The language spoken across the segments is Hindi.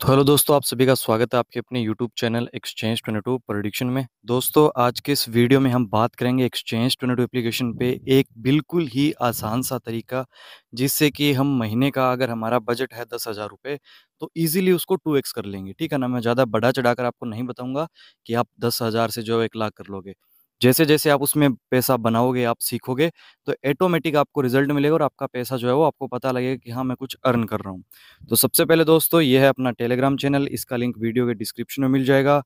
तो हेलो दोस्तों आप सभी का स्वागत है आपके अपने यूट्यूब चैनल एक्सचेंज 22 प्रोडिक्शन में दोस्तों आज के इस वीडियो में हम बात करेंगे एक्सचेंज 22 एप्लीकेशन पे एक बिल्कुल ही आसान सा तरीका जिससे कि हम महीने का अगर हमारा बजट है दस हज़ार रुपये तो इजीली उसको टू एक्स कर लेंगे ठीक है ना मैं ज़्यादा बड़ा चढ़ाकर आपको नहीं बताऊंगा कि आप दस हज़ार से जो एक लाख कर लोगे जैसे जैसे आप उसमें पैसा बनाओगे आप सीखोगे तो ऐटोमेटिक आपको रिजल्ट मिलेगा और आपका पैसा जो है वो आपको पता लगेगा कि हाँ मैं कुछ अर्न कर रहा हूँ तो सबसे पहले दोस्तों ये है अपना टेलीग्राम चैनल इसका लिंक वीडियो के डिस्क्रिप्शन में मिल जाएगा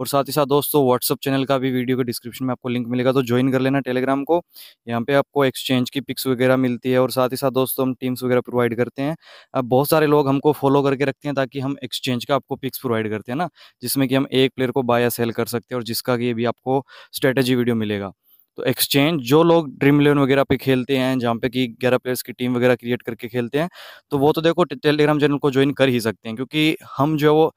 और साथ ही साथ दोस्तों व्हाट्सअप चैनल का भी वीडियो के डिस्क्रिप्शन में आपको लिंक मिलेगा तो ज्वाइन कर लेना टेलीग्राम को यहाँ पर आपको एक्सचेंज की पिक्स वगैरह मिलती है और साथ ही साथ दोस्तों हम टीम्स वगैरह प्रोवाइड करते हैं अब बहुत सारे लोग हमको फॉलो करके रखते हैं ताकि हम एक्सचेंज का आपको पिक्स प्रोवाइड करते हैं ना जिसमें कि हम एक प्लेयर को बाय या सेल कर सकते हैं और जिसका कि भी आपको स्ट्रेटेजी वीडियो मिलेगा तो एक्सचेंज जो लोग ड्रीम इलेवन वगैरह पे खेलते हैं जहाँ पे कि ग्यारह प्लेयर्स की टीम वगैरह क्रिएट करके खेलते हैं तो वो तो देखो टेलीग्राम चैनल को ज्वाइन कर ही सकते हैं क्योंकि हम जो है वो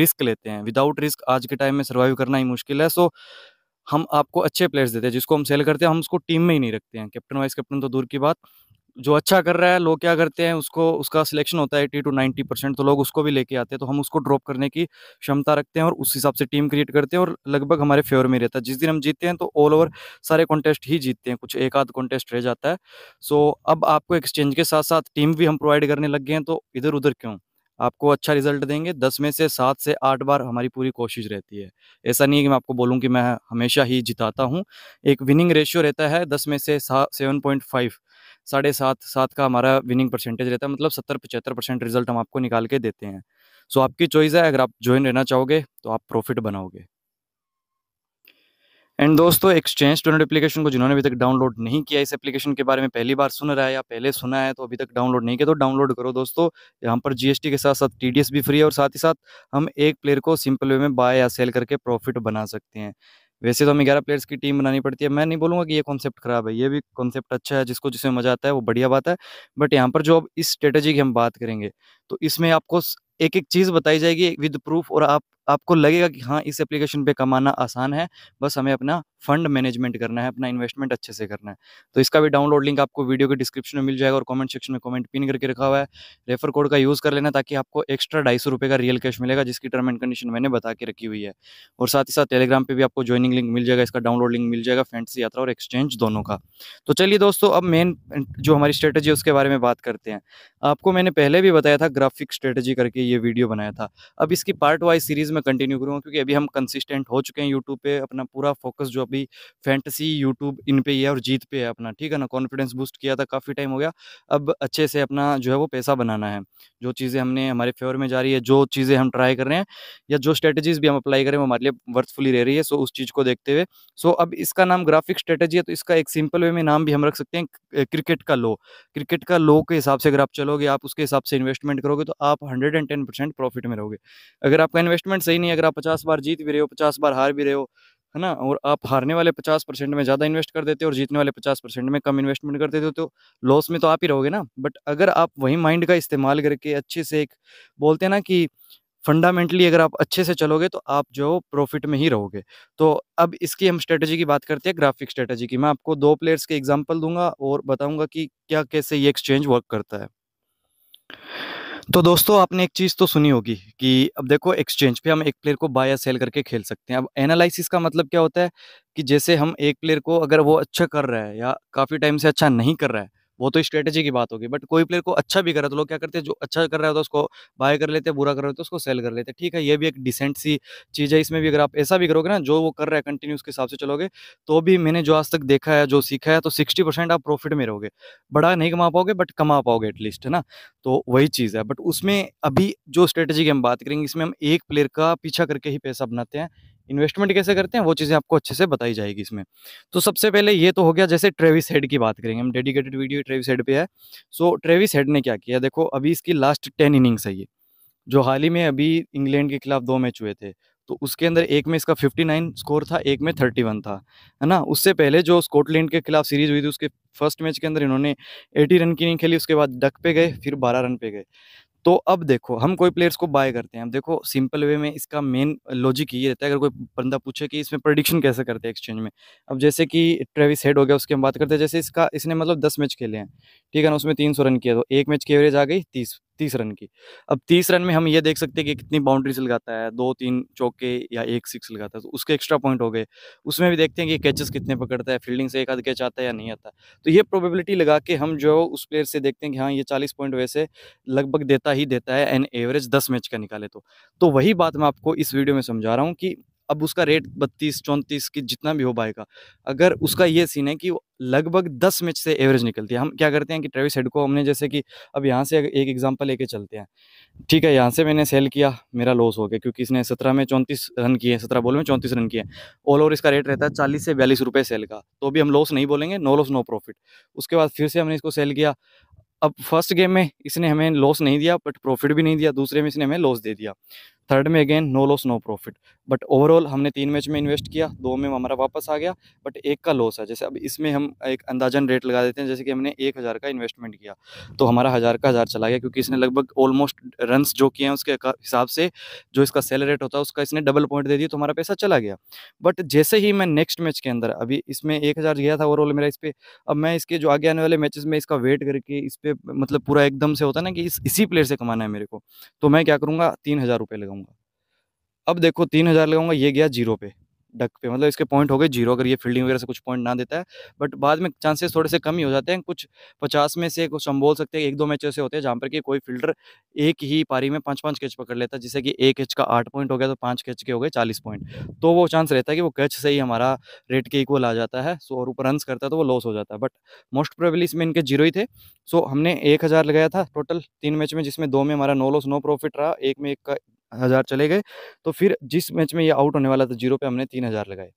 रिस्क लेते हैं विदाउट रिस्क आज के टाइम में सर्वाइव करना ही मुश्किल है सो हम आपको अच्छे प्लेयर्स देते हैं जिसको हम सेल करते हैं हम उसको टीम में ही नहीं रखते हैं कैप्टन वाइस कैप्टन तो दूर की बात जो अच्छा कर रहा है लोग क्या करते हैं उसको उसका सिलेक्शन होता है एट्टी टू नाइन्टी परसेंट तो लोग उसको भी लेके आते हैं तो हम उसको ड्रॉप करने की क्षमता रखते हैं और उस हिसाब से टीम क्रिएट करते हैं और लगभग हमारे फेवर में रहता है जिस दिन हम जीतते हैं तो ऑल ओवर सारे कॉन्टेस्ट ही जीतते हैं कुछ एक आध कॉन्टेस्ट रह जाता है सो so, अब आपको एक्सचेंज के साथ साथ टीम भी हम प्रोवाइड करने लग गए हैं तो इधर उधर क्यों आपको अच्छा रिजल्ट देंगे दस में से सात से आठ बार हमारी पूरी कोशिश रहती है ऐसा नहीं है कि मैं आपको बोलूँ कि मैं हमेशा ही जिताता हूँ एक विनिंग रेशियो रहता है दस में से सेवन पॉइंट फाइव साढ़े सात सात का हमारा विनिंग परसेंटेज रहता है मतलब सत्तर पचहत्तर परसेंट रिजल्ट हम आपको निकाल के देते हैं सो so, आपकी चॉइस है अगर आप ज्वाइन रहना चाहोगे तो आप प्रॉफिट बनाओगे एंड दोस्तों एक्सचेंज स्टूडेंट एप्लीकेशन को जिन्होंने अभी तक डाउनलोड नहीं किया इस एप्लीकेशन के बारे में पहली बार सुन रहा है या पहले सुना है तो अभी तक डाउनलोड नहीं किया तो डाउनलोड करो दोस्तों यहाँ पर जीएसटी के साथ साथ टीडीएस भी फ्री है और साथ ही साथ हम एक प्लेयर को सिंपल वे में बाय या सेल करके प्रॉफिट बना सकते हैं वैसे तो हमें ग्यारह प्लेयर्स की टीम बनानी पड़ती है मैं नहीं बोलूंगा कि ये कॉन्सेप्ट खराब है ये भी कॉन्सेप्ट अच्छा है जिसको जिसमें मज़ा आता है वो बढ़िया बात है बट यहाँ पर जो अब इस स्ट्रेटेजी की हम बात करेंगे तो इसमें आपको एक एक चीज़ बताई जाएगी विद प्रूफ और आप आपको लगेगा कि हाँ इस एप्लीकेशन पे कमाना आसान है बस हमें अपना फंड मैनेजमेंट करना है अपना इन्वेस्टमेंट अच्छे से करना है तो इसका भी डाउनलोड लिंक आपको वीडियो के डिस्क्रिप्शन में मिल जाएगा और कमेंट सेक्शन में कमेंट पिन करके रखा हुआ है रेफर कोड का यूज़ कर लेना ताकि आपको एक्स्ट्रा ढाई सौ का रियल कैश मिलेगा जिसकी टर्म एंड कंडीशन मैंने बता के रखी हुई है और साथ ही साथ टेलीग्राम पर भी आपको ज्वाइनिंग लिंक मिल जाएगा इसका डाउनलोड लिंक मिल जाएगा फ्रेंड्स यात्रा और एक्सचेंज दोनों का तो चलिए दोस्तों अब मेन जो हमारी स्ट्रेटेजी है उसके बारे में बात करते हैं आपको मैंने पहले भी बताया था ग्राफिक स्ट्रेटजी करके ये वीडियो बनाया था अब इसकी पार्ट वाइज सीरीज़ में कंटिन्यू करूँगा क्योंकि अभी हम कंसिस्टेंट हो चुके हैं यूट्यूब पे अपना पूरा फोकस जो अभी फैंटसी यूट्यूब इन पे ही है और जीत पे है अपना ठीक है ना कॉन्फिडेंस बूस्ट किया था काफ़ी टाइम हो गया अब अच्छे से अपना जो है वो पैसा बनाना है जो चीज़ें हमने हमारे फेवर में जा रही है जो चीज़ें हम ट्राई कर रहे हैं या जो स्ट्रेटजीज़ भी हम अप्लाई करें वो हमारे लिए वर्थफुली रह रही है सो उस चीज़ को देखते हुए सो अब इसका नाम ग्राफिक स्ट्रेटजी है तो इसका एक सिंपल वे में नाम भी हम रख सकते हैं क्रिकेट का लो क्रिकेट का लो के हिसाब से अगर आप चलोगे आप उसके हिसाब से इन्वेस्टमेंट करोगे तो आप hundred and ten percent profit में रहोगे अगर आपका इन्वेस्टमेंट सही नहीं है अगर आप पचास बार जीत भी रहे हो पचास बार हार भी रहे हो है ना और आप हारने वाले पचास परसेंट में ज़्यादा इन्वेस्ट कर देते हो और जीतने वाले पचास परसेंट में कम इन्वेस्टमेंट कर देते हो तो लॉस में तो आप ही रहोगे ना बट अगर आप वही माइंड का इस्तेमाल करके अच्छे से एक बोलते हैं ना कि फंडामेंटली अगर आप अच्छे से चलोगे तो आप जो प्रॉफिट में ही रहोगे तो अब इसकी हम स्ट्रेटजी की बात करते हैं ग्राफिक स्ट्रेटजी की मैं आपको दो प्लेयर्स के एग्जाम्पल दूंगा और बताऊंगा कि क्या कैसे ये एक्सचेंज वर्क करता है तो दोस्तों आपने एक चीज़ तो सुनी होगी कि अब देखो एक्सचेंज पे हम एक प्लेयर को बाय या सेल करके खेल सकते हैं अब एनालिसिस का मतलब क्या होता है कि जैसे हम एक प्लेयर को अगर वो अच्छा कर रहा है या काफ़ी टाइम से अच्छा नहीं कर रहा है वो तो स्ट्रेटेजी की बात होगी बट कोई प्लेयर को अच्छा भी कर रहा है तो लोग क्या करते हैं जो अच्छा कर रहा है तो उसको बाय कर लेते हैं बुरा कर रहे हो तो उसको सेल कर लेते हैं ठीक है ये भी एक डिसेंट सी चीज़ है इसमें भी अगर आप ऐसा भी करोगे ना जो वो कर रहा है कंटिन्यू उसके हिसाब से चलोगे तो भी मैंने जो आज तक देखा है जो सीखा है तो सिक्सटी आप प्रॉफिट में रहोगे बड़ा नहीं कमा पाओगे बट कमा पाओगे एटलीस्ट है ना तो वही चीज़ है बट उसमें अभी जो स्ट्रेटेजी की हम बात करेंगे इसमें हम एक प्लेयर का पीछा करके ही पैसा बनाते हैं इन्वेस्टमेंट कैसे करते हैं वो चीज़ें आपको अच्छे से बताई जाएगी इसमें तो सबसे पहले ये तो हो गया जैसे ट्रेविस हेड की बात करेंगे हम डेडिकेटेड वीडियो ट्रेविस हेड पे है सो ट्रेविस हेड ने क्या किया देखो अभी इसकी लास्ट टेन इनिंग्स है ये जो हाल ही में अभी इंग्लैंड के खिलाफ दो मैच हुए थे तो उसके अंदर एक में इसका फिफ्टी स्कोर था एक में थर्टी था है ना उससे पहले जो स्कॉटलैंड के खिलाफ सीरीज हुई थी उसके फर्स्ट मैच के अंदर इन्होंने एटी रन की नहीं खेली उसके बाद डक पे गए फिर बारह रन पे गए तो अब देखो हम कोई प्लेयर्स को बाय करते हैं अब देखो सिंपल वे में इसका मेन लॉजिक ये रहता है अगर कोई बंदा पूछे कि इसमें प्रडिक्शन कैसे करते हैं एक्सचेंज में अब जैसे कि ट्रेविस हेड हो गया उसकी हम बात करते हैं जैसे इसका इसने मतलब दस मैच खेले हैं ठीक है ना उसमें तीन सौ रन किया तो एक मैच की एवरेज आ गई तीस तीस रन की अब तीस रन में हम ये देख सकते हैं कि कितनी बाउंड्रीज लगाता है दो तीन चौके या एक सिक्स लगाता है तो उसके एक्स्ट्रा पॉइंट हो गए उसमें भी देखते हैं कि कैचेस कितने पकड़ता है फील्डिंग से एक आध कैच आता है या नहीं आता तो ये प्रोबेबिलिटी लगा के हम जो उस प्लेयर से देखते हैं कि हाँ ये चालीस पॉइंट वैसे लगभग देता ही देता है एन एवरेज दस मैच का निकाले तो, तो वही बात मैं आपको इस वीडियो में समझा रहा हूँ कि अब उसका रेट बत्तीस चौंतीस की जितना भी हो पाएगा अगर उसका ये सीन है कि लगभग दस मैच से एवरेज निकलती है हम क्या करते हैं कि ट्रेविस हेड को हमने जैसे कि अब यहाँ से एक एग्जाम्पल लेके चलते हैं ठीक है यहाँ से मैंने सेल किया मेरा लॉस हो गया क्योंकि इसने सत्रह में चौंतीस रन किए सत्रह बॉल में चौंतीस रन किए ऑल ओवर इसका रेट रहता है चालीस से बयालीस रुपये सेल का तो अभी हम लॉस नहीं बोलेंगे नो लॉस नो प्रॉफिट उसके बाद फिर से हमने इसको सेल किया अब फर्स्ट गेम में इसने हमें लॉस नहीं दिया बट प्रॉफिट भी नहीं दिया दूसरे में इसने हमें लॉस दे दिया थर्ड में again no loss no profit but overall हमने तीन मैच में इन्वेस्ट किया दो में हमारा वापस आ गया बट एक का लॉस है जैसे अब इसमें हम एक अंदाजन रेट लगा देते हैं जैसे कि हमने एक हज़ार का इन्वेस्टमेंट किया तो हमारा हज़ार का हज़ार चला गया क्योंकि इसने लगभग ऑलमोस्ट रन जो किए हैं उसके हिसाब से जो इसका सेल रेट होता है उसका इसने डबल पॉइंट दे दिया तो हमारा पैसा चला गया बट जैसे ही मैं नेक्स्ट मैच के अंदर अभी इसमें एक हज़ार गया था ओवरऑल मेरा इस पर अब मैं इसके जो आगे आने वाले मैच में इसका वेट करके इस पर मतलब पूरा एकदम से होता है ना कि इसी प्लेयर से कमाना है मेरे को तो मैं क्या करूँगा तीन हज़ार रुपये अब देखो तीन हज़ार लगाऊंगा ये गया जीरो पे डक पे मतलब इसके पॉइंट हो गए जीरो अगर ये फील्डिंग वगैरह से कुछ पॉइंट ना देता है बट बाद में चांसेस थोड़े से कम ही हो जाते हैं कुछ पचास में से कुछ हम बोल सकते हैं एक दो मैच ऐसे होते हैं जहाँ पर कि कोई फील्डर एक ही पारी में पाँच पाँच कैच पकड़ लेता है जैसे कि एक कैच का आठ पॉइंट हो गया तो पाँच कैच के हो गए चालीस पॉइंट तो वो चांस रहता है कि वो कैच से ही हमारा रेट के इक्वल आ जाता है सो और ऊपर रन करता है तो वो लॉस हो जाता है बट मोस्ट प्रोबेबली इसमें इनके जीरो ही थे सो हमने एक लगाया था टोटल तीन मैच में जिसमें दो में हमारा नो लॉस नो प्रॉफिट रहा एक में एक का हज़ार चले गए तो फिर जिस मैच में ये आउट होने वाला था जीरो पे हमने तीन हज़ार लगाए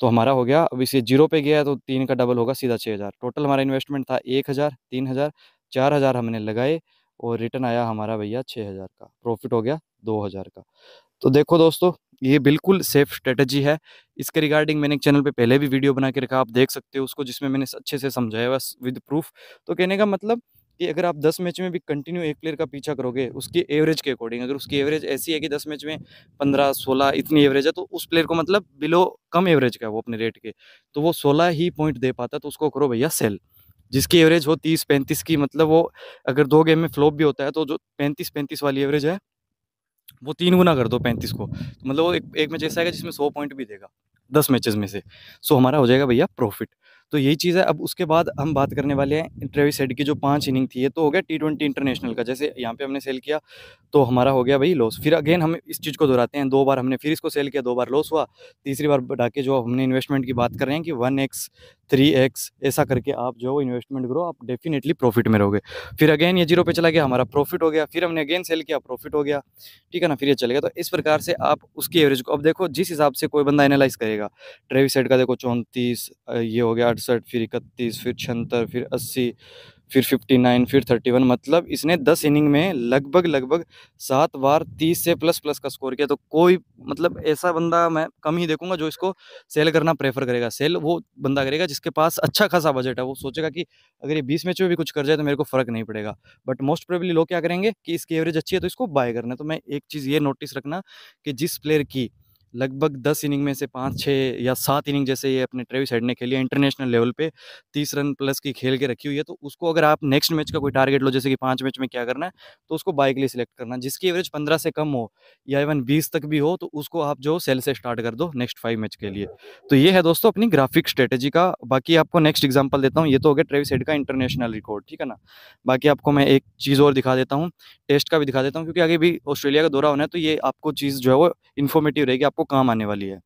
तो हमारा हो गया अब इसे जीरो पे गया तो तीन का डबल होगा सीधा छः हज़ार टोटल हमारा इन्वेस्टमेंट था एक हज़ार तीन हज़ार चार हज़ार हमने लगाए और रिटर्न आया हमारा भैया छः हज़ार का प्रॉफिट हो गया दो हज़ार का तो देखो दोस्तों ये बिल्कुल सेफ स्ट्रेटजी है इसके रिगार्डिंग मैंने एक चैनल पे पहले भी वीडियो बना के रखा आप देख सकते हो उसको जिसमें मैंने अच्छे से समझाया हुआ विद प्रूफ तो कहने का मतलब कि अगर आप दस मैच में भी कंटिन्यू एक प्लेयर का पीछा करोगे उसकी एवरेज के अकॉर्डिंग अगर उसकी एवरेज ऐसी है कि दस मैच में पंद्रह सोलह इतनी एवरेज है तो उस प्लेयर को मतलब बिलो कम एवरेज का है वो अपने रेट के तो वो सोलह ही पॉइंट दे पाता तो उसको करो भैया सेल जिसकी एवरेज हो तीस पैंतीस की मतलब वो अगर दो गेम में फ्लॉप भी होता है तो जो पैंतीस पैंतीस वाली एवरेज है वो तीन गुना कर दो पैंतीस को तो मतलब वो एक, एक मैच ऐसा आएगा जिसमें सौ पॉइंट भी देगा दस मैचेस में से सो हमारा हो जाएगा भैया प्रॉफिट तो यही चीज़ है अब उसके बाद हम बात करने वाले हैं ट्रेविस हेड की जो पांच इनिंग थी ये तो हो गया टी ट्वेंटी इंटरनेशनल का जैसे यहाँ पे हमने सेल किया तो हमारा हो गया भाई लॉस फिर अगेन हम इस चीज़ को दोहराते हैं दो बार हमने फिर इसको सेल किया दो बार लॉस हुआ तीसरी बार बढ़ा के जो हमने इन्वेस्टमेंट की बात कर रहे हैं कि वन एक्स थ्री एक्स ऐसा करके आप जो इन्वेस्टमेंट करो आप डेफिनेटली प्रॉफिट में रहोगे फिर अगेन ये जीरो पे चला गया हमारा प्रॉफिट हो गया फिर हमने अगेन सेल किया प्रॉफिट हो गया ठीक है ना फिर ये चल गया तो इस प्रकार से आप उसकी एवरेज को अब देखो जिस हिसाब से कोई बंदा एनालाइज करेगा ट्रेविस हेड का देखो चौंतीस ये हो गया इकसठ फिर इकतीस फिर छहत्तर फिर अस्सी फिर 59 फिर 31 मतलब इसने 10 इनिंग में लगभग लगभग सात बार 30 से प्लस प्लस का स्कोर किया तो कोई मतलब ऐसा बंदा मैं कम ही देखूंगा जो इसको सेल करना प्रेफर करेगा सेल वो बंदा करेगा जिसके पास अच्छा खासा बजट है वो सोचेगा कि अगर ये बीस मैच में भी कुछ कर जाए तो मेरे को फ़र्क नहीं पड़ेगा बट मोस्ट प्रोबेबली लोग क्या करेंगे कि इसकी एवरेज अच्छी है तो इसको बाय करना तो मैं एक चीज़ ये नोटिस रखना कि जिस प्लेयर की लगभग दस इनिंग में से पाँच छः या सात इनिंग जैसे ये अपने ट्रेविस हेड ने खेली है इंटरनेशनल लेवल पे तीस रन प्लस की खेल के रखी हुई है तो उसको अगर आप नेक्स्ट मैच का कोई टारगेट लो जैसे कि पाँच मैच में क्या करना है तो उसको बाइक लिए सिलेक्ट करना जिसकी एवरेज पंद्रह से कम हो या इवन बीस तक भी हो तो उसको आप जो सेल से स्टार्ट कर दो नेक्स्ट फाइव मैच के लिए तो ये है दोस्तों अपनी ग्राफिक स्ट्रेटेजी का बाकी आपको नेक्स्ट एग्जाम्पल देता हूँ ये तो हो गया ट्रेविस हेड का इंटरनेशनल रिकॉर्ड ठीक है ना बाकी आपको मैं एक चीज़ और दिखा देता हूँ टेस्ट का भी दिखा देता हूँ क्योंकि आगे भी ऑस्ट्रेलिया का दौरा होना है तो ये आपको चीज़ जो है वो इन्फॉर्मेटिव रहेगी आपको आपको काम आने वाली है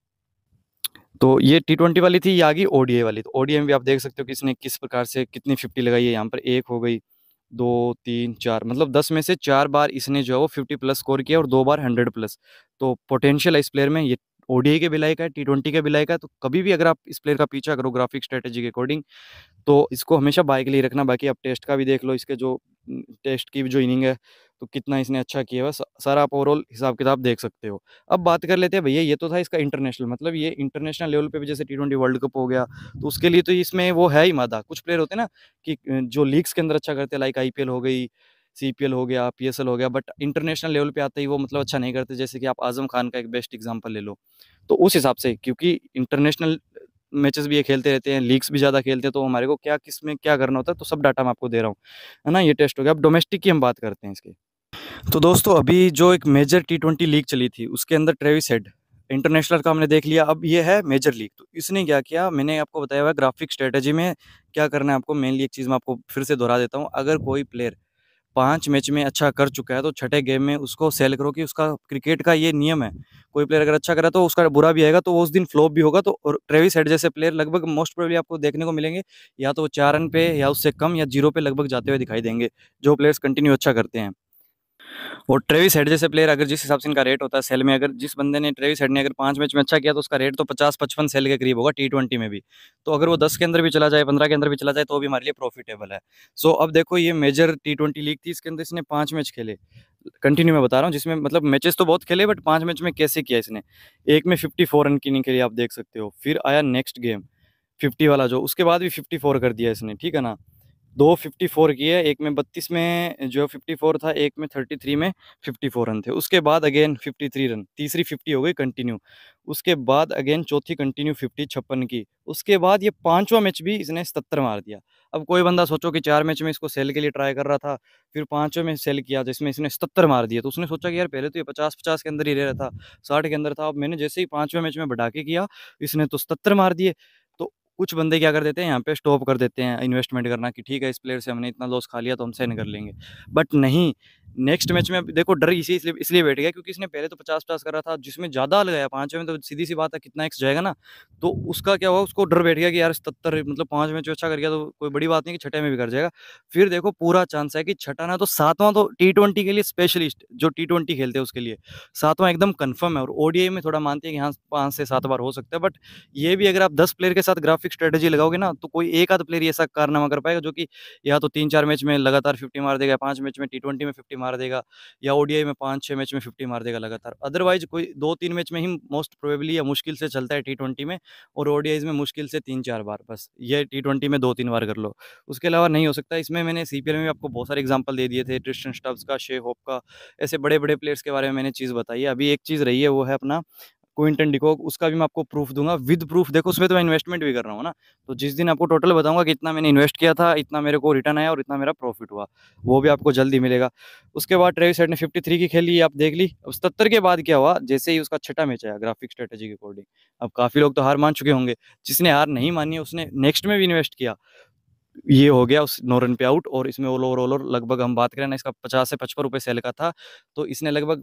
तो ये टी ट्वेंटी वाली थी या आ ओडीए वाली तो ओडीआई में भी आप देख सकते हो कि इसने किस प्रकार से कितनी फिफ्टी लगाई है यहाँ पर एक हो गई दो तीन चार मतलब दस में से चार बार इसने जो है वो फिफ्टी प्लस स्कोर किया और दो बार हंड्रेड प्लस तो पोटेंशियल है इस प्लेयर में ये ओडीए के बिलाई का है टी ट्वेंटी के बिलाई का है तो कभी भी अगर आप इस प्लेयर का पीछा करो ग्राफिक स्ट्रेटेजी के अकॉर्डिंग तो इसको हमेशा बाय के लिए रखना बाकी आप टेस्ट का भी देख लो इसके जो टेस्ट की जो इनिंग है तो कितना इसने अच्छा किया हुआ सारा आप ओवरऑल हिसाब किताब देख सकते हो अब बात कर लेते हैं भैया ये तो था इसका इंटरनेशनल मतलब ये इंटरनेशनल लेवल पे भी जैसे टी ट्वेंटी वर्ल्ड कप हो गया तो उसके लिए तो इसमें वो है ही मादा कुछ प्लेयर होते हैं ना कि जो लीग्स के अंदर अच्छा करते हैं लाइक आई हो गई सी हो गया पी हो गया बट इंटरनेशनल लेवल पर आते ही वो मतलब अच्छा नहीं करते जैसे कि आप आजम खान का एक बेस्ट एग्जाम्पल ले लो तो उस हिसाब से क्योंकि इंटरनेशनल मैचेस भी ये खेलते रहते हैं लीग्स भी ज़्यादा खेलते हैं तो हमारे को क्या किस में क्या करना होता है तो सब डाटा मैं आपको दे रहा हूँ है ना ये टेस्ट हो गया अब डोमेस्टिक की हम बात करते हैं इसकी तो दोस्तों अभी जो एक मेजर टी ट्वेंटी लीग चली थी उसके अंदर ट्रेविस हेड इंटरनेशनल का हमने देख लिया अब ये है मेजर लीग तो इसने क्या किया मैंने आपको बताया हुआ ग्राफिक स्ट्रेटेजी में क्या करना है आपको मेनली एक चीज़ मैं आपको फिर से दोहरा देता हूँ अगर कोई प्लेयर पाँच मैच में अच्छा कर चुका है तो छठे गेम में उसको सेल करो कि उसका क्रिकेट का ये नियम है कोई प्लेयर अगर अच्छा करा तो उसका बुरा भी आएगा तो वो उस दिन फ्लॉप भी होगा तो और ट्रेविस हेड जैसे प्लेयर लगभग मोस्ट प्रोबेबली आपको देखने को मिलेंगे या तो वो चार रन पे या उससे कम या जीरो पे लगभग जाते हुए दिखाई देंगे जो प्लेयर्स कंटिन्यू अच्छा करते हैं और ट्रेविस हेड जैसे प्लेयर अगर जिस हिसाब से इनका रेट होता है सेल में अगर जिस बंदे ने ट्रेविस हेड ने अगर पांच मैच में अच्छा किया तो उसका रेट तो पचास पचपन सेल के करीब होगा टी ट्वेंटी में भी तो अगर वो दस के अंदर भी चला जाए पंद्रह के अंदर भी चला जाए तो भी हमारे लिए प्रॉफिटेबल है सो अब देखो ये मेजर टी ट्वेंटी लीग थी इसके अंदर इसने पाँच मैच खेले कंटिन्यू मैं बता रहा हूँ जिसमें मतलब मैचेस तो बहुत खेले बट पाँच मैच में कैसे किया इसने एक में फिफ्टी फोर रन की नहीं आप देख सकते हो फिर आया नेक्स्ट गेम फिफ्टी वाला जो उसके बाद भी फिफ्टी फोर कर दिया इसने ठीक है ना दो फिफ्टी फोर की है एक में बत्तीस में जो फिफ्टी फोर था एक में थर्टी थ्री में फिफ्टी फोर रन थे उसके बाद अगेन फिफ्टी थ्री रन तीसरी फिफ्टी हो गई कंटिन्यू उसके बाद अगेन चौथी कंटिन्यू फिफ्टी छप्पन की उसके बाद ये पांचवा मैच भी इसने सत्तर मार दिया अब कोई बंदा सोचो कि चार मैच में इसको सेल के लिए ट्राई कर रहा था फिर पाँचों में सेल किया जिसमें इसने सत्तर मार दिया तो उसने सोचा कि यार पहले तो ये पचास पचास के अंदर ही रह रहा था साठ के अंदर था अब मैंने जैसे ही पाँचवें मैच में के किया इसने तो सत्तर मार दिए कुछ बंदे क्या कर देते हैं यहाँ पे स्टॉप कर देते हैं इन्वेस्टमेंट करना कि ठीक है इस प्लेयर से हमने इतना लॉस खा लिया तो हम सेंड कर लेंगे बट नहीं नेक्स्ट मैच में देखो डर इसी इसलिए इसलिए बैठ गया क्योंकि इसने पहले तो पचास पचास करा था जिसमें ज़्यादा लगाया पाँचवें में तो सीधी सी बात है कितना एक्स जाएगा ना तो उसका क्या हुआ उसको डर बैठ गया कि यार सत्तर मतलब पाँच मैच अच्छा कर गया तो कोई बड़ी बात नहीं कि छठे में भी कर जाएगा फिर देखो पूरा चांस है कि छठा ना तो सातवां तो टी ट्वेंटी के लिए स्पेशलिस्ट जो टी ट्वेंटी खेलते हैं उसके लिए सातवां एकदम कन्फर्म है और ओडीआई में थोड़ा मानते हैं कि हाँ पाँच से सात बार हो सकता है बट ये भी अगर आप दस प्लेयर के साथ ग्राफिक स्ट्रेटेजी लगाओगे ना तो कोई एक आध प्लेयर ऐसा कारनामा कर पाएगा जो कि या तो तीन चार मैच में लगातार फिफ्टी मार देगा पाँच मैच में टी ट्वेंटी में फिफ्टी मार देगा या ओडीआई में पाँच छः मैच में फिफ्टी मार देगा लगातार अदरवाइज कोई दो तीन मैच में ही मोस्ट प्रोबेबली या मुश्किल से चलता है टी में और ओडीआईज में मुश्किल से तीन चार बार बस ये टी में दो तीन बार कर लो उसके अलावा नहीं हो सकता इसमें मैंने सी में भी आपको बहुत सारे एग्जाम्पल दे दिए थे ट्रिस्टन स्टब्स का शे होप का ऐसे बड़े बड़े प्लेयर्स के बारे में मैंने चीज़ बताई अभी एक चीज़ रही है वो है अपना क्विंटन डिकॉक उसका भी मैं आपको प्रूफ दूंगा विद प्रूफ देखो उसमें तो मैं इन्वेस्टमेंट भी कर रहा हूँ ना तो जिस दिन आपको टोटल बताऊंगा कि इतना मैंने इन्वेस्ट किया था इतना मेरे को रिटर्न आया और इतना मेरा प्रॉफिट हुआ वो भी आपको जल्दी मिलेगा उसके बाद ट्रेविस हेड ने फिफ्टी थ्री की खेली आप देख ली अब सत्तर के बाद क्या हुआ जैसे ही उसका छठा मैच आया ग्राफिक स्ट्रेटेजी के अकॉर्डिंग अब काफ़ी लोग तो हार मान चुके होंगे जिसने हार नहीं मानी उसने नेक्स्ट में भी इन्वेस्ट किया ये हो गया उस नौ रन पे आउट और इसमें ऑल ओवर ऑल लगभग हम बात करें ना इसका पचास से पचपन रुपये सेल का था तो इसने लगभग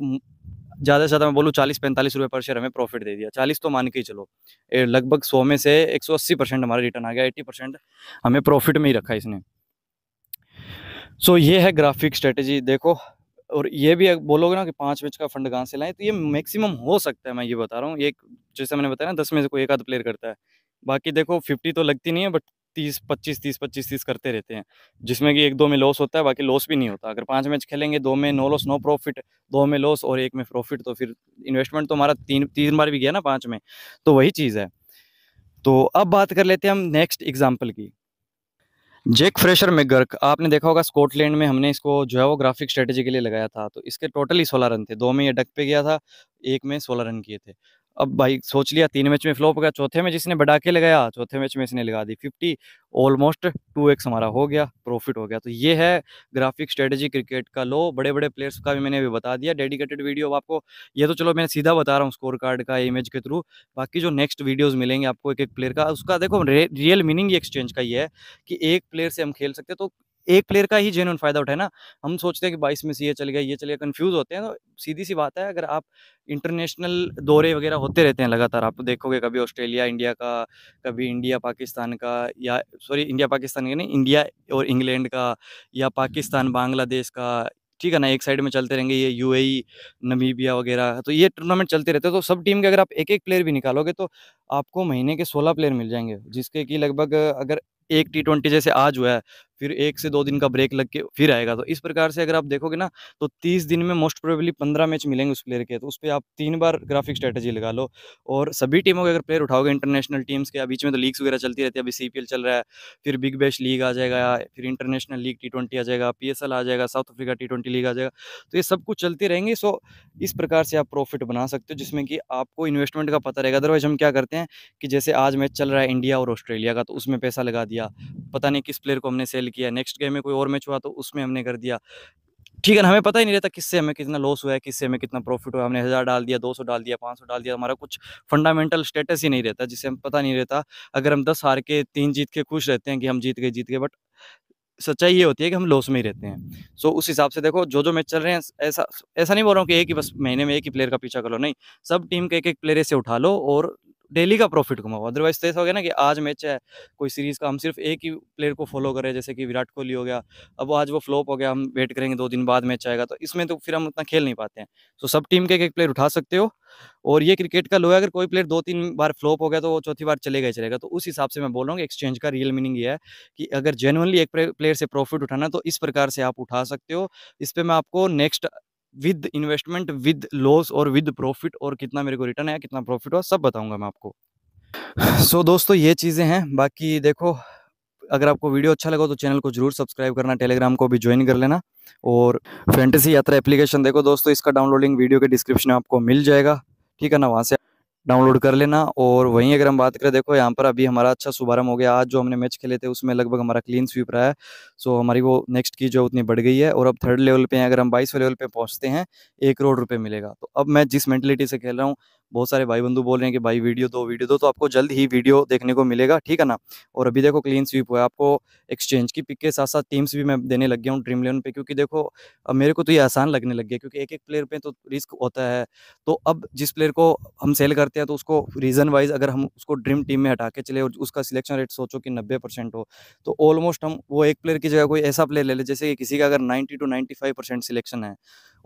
ज़्यादा से ज़्यादा मैं बोलूँ चालीस पैंतालीस रुपये पर शेयर हमें प्रॉफिट दे दिया चालीस तो मान के ही चलो लगभग सौ में से एक सौ अस्सी परसेंट हमारा रिटर्न आ गया एट्टी परसेंट हमें प्रॉफिट में ही रखा इसने सो so, ये है ग्राफिक स्ट्रेटेजी देखो और ये भी बोलोगे ना कि पाँच मैच का फंड कहाँ से लाए तो ये मैक्सिमम हो सकता है मैं ये बता रहा हूँ एक जैसे मैंने बताया ना दस में से कोई एक आध प्लेयर करता है बाकी देखो फिफ्टी तो लगती नहीं है बट तीस पच्चीस तीस पच्चीस तीस करते रहते हैं जिसमें कि एक दो में लॉस होता है बाकी लॉस भी नहीं होता अगर पांच मैच खेलेंगे दो में नो लॉस नो प्रॉफिट दो में लॉस और एक में प्रॉफिट तो फिर इन्वेस्टमेंट तो हमारा तीन तीन बार भी गया ना पाँच में तो वही चीज़ है तो अब बात कर लेते हैं हम नेक्स्ट एग्जाम्पल की जेक फ्रेशर मैगर्क आपने देखा होगा स्कॉटलैंड में हमने इसको जो है वो ग्राफिक स्ट्रेटेजी के लिए लगाया था तो इसके टोटली सोलह रन थे दो में ये डक पे गया था एक में सोलह रन किए थे अब भाई सोच लिया तीन मैच में फ्लॉप हो गया चौथे में जिसने के लगाया चौथे मैच में इसने लगा दी फिफ्टी ऑलमोस्ट टू एक्स हमारा हो गया प्रॉफिट हो गया तो ये है ग्राफिक स्ट्रेटजी क्रिकेट का लो बड़े बड़े प्लेयर्स का भी मैंने अभी बता दिया डेडिकेटेड वीडियो आपको ये तो चलो मैं सीधा बता रहा हूँ स्कोर कार्ड का इमेज के थ्रू बाकी जो नेक्स्ट वीडियोज़ मिलेंगे आपको एक एक प्लेयर का उसका देखो रियल मीनिंग एक्सचेंज का ये है कि एक प्लेयर से हम खेल सकते तो एक प्लेयर का ही जेन्यून फायदा उठाए ना हम सोचते हैं कि बाईस में से ये चले गया ये चले गया कन्फ्यूज होते हैं तो सीधी सी बात है अगर आप इंटरनेशनल दौरे वगैरह होते रहते हैं लगातार आप देखोगे कभी ऑस्ट्रेलिया इंडिया का कभी इंडिया पाकिस्तान का या सॉरी इंडिया पाकिस्तान के नहीं इंडिया और इंग्लैंड का या पाकिस्तान बांग्लादेश का ठीक है ना एक साइड में चलते रहेंगे ये यू नमीबिया e, वगैरह तो ये टूर्नामेंट चलते रहते हैं तो सब टीम के अगर आप एक एक प्लेयर भी निकालोगे तो आपको महीने के सोलह प्लेयर मिल जाएंगे जिसके कि लगभग अगर एक टी ट्वेंटी जैसे आज हुआ है फिर एक से दो दिन का ब्रेक लग के फिर आएगा तो इस प्रकार से अगर आप देखोगे ना तो तीस दिन में मोस्ट प्रोबेबली पंद्रह मैच मिलेंगे उस प्लेयर के तो उस पर आप तीन बार ग्राफिक स्ट्रेटेजी लगा लो और सभी टीमों के अगर प्लेयर उठाओगे इंटरनेशनल टीम्स के बीच में तो लीग्स वगैरह चलती रहती है अभी सी चल रहा है फिर बिग बैश लीग आ जाएगा फिर इंटरनेशनल लीग टी आ जाएगा पी आ जाएगा साउथ अफ्रीका टी लीग आ जाएगा तो ये सब कुछ चलते रहेंगे सो इस प्रकार से आप प्रॉफिट बना सकते हो जिसमें कि आपको इन्वेस्टमेंट का पता रहेगा अदरवाइज हम क्या करते हैं कि जैसे आज मैच चल रहा है इंडिया और ऑस्ट्रेलिया का तो उसमें पैसा लगा दिया पता नहीं किस प्लेयर को हमने सेल किया नेक्स्ट गेम में कोई और मैच हुआ तो उसमें हमने कर दिया ठीक है ना हमें पता ही नहीं रहता किससे हमें कितना लॉस हुआ है किससे हमें कितना प्रॉफिट हुआ हमने हज़ार डाल दिया दो सौ डाल दिया पाँच सौ डाल दिया हमारा कुछ फंडामेंटल स्टेटस ही नहीं रहता जिससे हम पता नहीं रहता अगर हम दस हार के तीन जीत के खुश रहते हैं कि हम जीत गए जीत गए बट सच्चाई ये होती है कि हम लॉस में ही रहते हैं सो उस हिसाब से देखो जो जो मैच चल रहे हैं ऐसा ऐसा नहीं बोल रहा हूँ कि एक ही बस महीने में एक ही प्लेयर का पीछा कर लो नहीं सब टीम के एक एक प्लेयर से उठा लो और डेली का प्रॉफिट कमाओ अदरवाइज तो ऐसा हो गया ना कि आज मैच है कोई सीरीज़ का हम सिर्फ एक ही प्लेयर को फॉलो करें जैसे कि विराट कोहली हो गया अब आज वो फ्लॉप हो गया हम वेट करेंगे दो दिन बाद मैच आएगा तो इसमें तो फिर हम उतना खेल नहीं पाते हैं सो तो सब टीम के एक प्लेयर उठा सकते हो और ये क्रिकेट का लो है अगर कोई प्लेयर दो तीन बार फ्लॉप हो गया तो वो चौथी बार चलेगा ही चलेगा तो उस हिसाब से मैं बोल रहा हूँ एक्सचेंज का रियल मीनिंग ये है कि अगर जेनुअनली एक प्लेयर से प्रॉफिट उठाना तो इस प्रकार से आप उठा सकते हो इस पर मैं आपको next with investment with loss और विद प्रॉफिट और कितना मेरे को रिटर्न आया कितना प्रॉफिट हुआ सब बताऊंगा मैं आपको सो so, दोस्तों ये चीज़ें हैं बाकी देखो अगर आपको वीडियो अच्छा लगा तो चैनल को जरूर सब्सक्राइब करना टेलीग्राम को भी ज्वाइन कर लेना और फैंटेसी यात्रा एप्लीकेशन देखो दोस्तों इसका डाउनलोडिंग वीडियो के डिस्क्रिप्शन में आपको मिल जाएगा ठीक है ना वहाँ से डाउनलोड कर लेना और वहीं अगर हम बात करें देखो यहाँ पर अभी हमारा अच्छा शुभारंभ हो गया आज जो हमने मैच खेले थे उसमें लगभग हमारा क्लीन स्वीप रहा है सो हमारी वो नेक्स्ट की जो उतनी बढ़ गई है और अब थर्ड लेवल पे अगर हम बाईसवें लेवल पे पहुँचते हैं एक करोड़ रुपये मिलेगा तो अब मैं जिस मेंटेलिटी से खेल रहा हूँ बहुत सारे भाई बंधु बोल रहे हैं कि भाई वीडियो दो वीडियो दो तो आपको जल्द ही वीडियो देखने को मिलेगा ठीक है ना और अभी देखो क्लीन स्वीप हुआ है आपको एक्सचेंज की पिक के साथ साथ टीम्स भी मैं देने लग गया हूँ ड्रीम इलेवन पे क्योंकि देखो मेरे को तो ये आसान लगने लग गया क्योंकि एक एक प्लेयर पर तो रिस्क होता है तो अब जिस प्लेयर को हम सेल करते हैं तो उसको रीज़न वाइज अगर हम उसको ड्रीम टीम में हटा के चले और उसका सिलेक्शन रेट सोचो कि नब्बे हो तो ऑलमोस्ट हम वो एक प्लेयर की जगह कोई ऐसा प्लेयर ले ले जैसे कि किसी का अगर नाइन्टी टू नाइन्टी सिलेक्शन है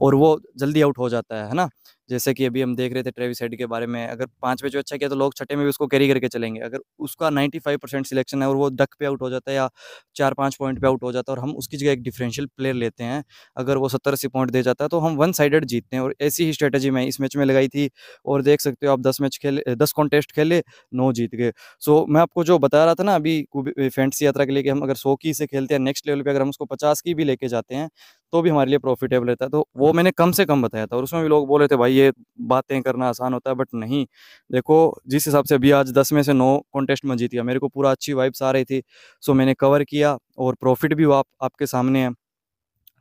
और वो जल्दी आउट हो जाता है ना जैसे कि अभी हम देख रहे थे ट्रेविस हेड के बारे में अगर पाँच पे जो अच्छा किया तो लोग छठे में भी उसको कैरी करके चलेंगे अगर उसका नाइन्टी फाइव परसेंट सिलेक्शन है और वो डक पे आउट हो जाता है या चार पाँच पॉइंट पे आउट हो जाता है और हम उसकी जगह एक डिफरेंशियल प्लेयर लेते हैं अगर वो सत्तर अस्सी पॉइंट दे जाता है तो हम वन साइडेड जीतते हैं और ऐसी ही स्ट्रेटेजी मैं इस मैच में लगाई थी और देख सकते हो आप दस मैच खेले दस कॉन्टेस्ट खेले नौ जीत गए सो मैं आपको जो बता रहा था ना अभी फैंटसी यात्रा के लिए कि हम अगर सौ की से खेलते हैं नेक्स्ट लेवल पर अगर हम उसको पचास की भी लेके जाते हैं तो भी हमारे लिए प्रॉफिटेबल रहता है तो वो मैंने कम से कम बताया था और उसमें भी लोग बोल रहे थे भाई ये बातें करना आसान होता है बट नहीं देखो जिस हिसाब से अभी आज दस में से नौ कॉन्टेस्ट में जीती है मेरे को पूरा अच्छी वाइब्स आ रही थी सो मैंने कवर किया और प्रॉफिट भी आप, आपके सामने है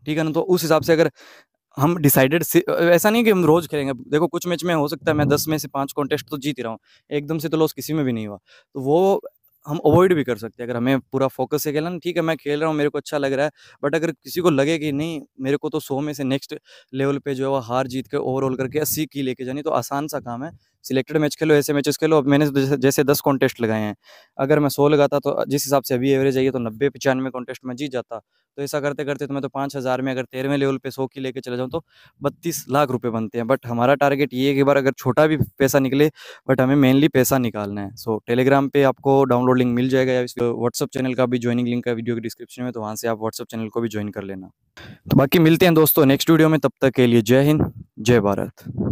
ठीक है ना तो उस हिसाब से अगर हम डिसाइडेड ऐसा नहीं कि हम रोज खेलेंगे देखो कुछ मैच में हो सकता है मैं दस में से पांच कॉन्टेस्ट तो जीत ही रहा हूँ एकदम से तो लॉस किसी में भी नहीं हुआ तो वो हम अवॉइड भी कर सकते हैं अगर हमें पूरा फोकस से खेलना ठीक है मैं खेल रहा हूँ मेरे को अच्छा लग रहा है बट अगर किसी को लगे कि नहीं मेरे को तो सौ में से नेक्स्ट लेवल पे जो है वो हार जीत के ओवरऑल करके अस्सी की लेके जानी तो आसान सा काम है सिलेक्टेड मैच खेलो ऐसे मैचेस खेलो अब मैंने जैसे, जैसे दस कॉन्टेस्ट लगाए हैं अगर मैं सौ लगाता तो जिस हिसाब से अभी एवरेज आई है तो नब्बे पचानवे कॉन्टेस्ट में जीत जाता तो ऐसा करते करते तो मैं तो पाँच हज़ार में अगर तेरहवें लेवल पे सौ की लेके चले जाऊँ तो बत्तीस लाख रुपये बनते हैं बट हमारा टारगेट ये है कि बार अगर छोटा भी पैसा निकले बट हमें मेनली पैसा निकालना है सो टेलीग्राम पर आपको डाउनलोड लिंक मिल जाएगा या व्हाट्सअप चैनल का भी ज्वाइनिंग लिंक का वीडियो के डिस्क्रिप्शन में तो वहाँ से आप व्हाट्सअप चैनल को भी ज्वाइन कर लेना तो बाकी मिलते हैं दोस्तों नेक्स्ट वीडियो में तब तक के लिए जय हिंद जय भारत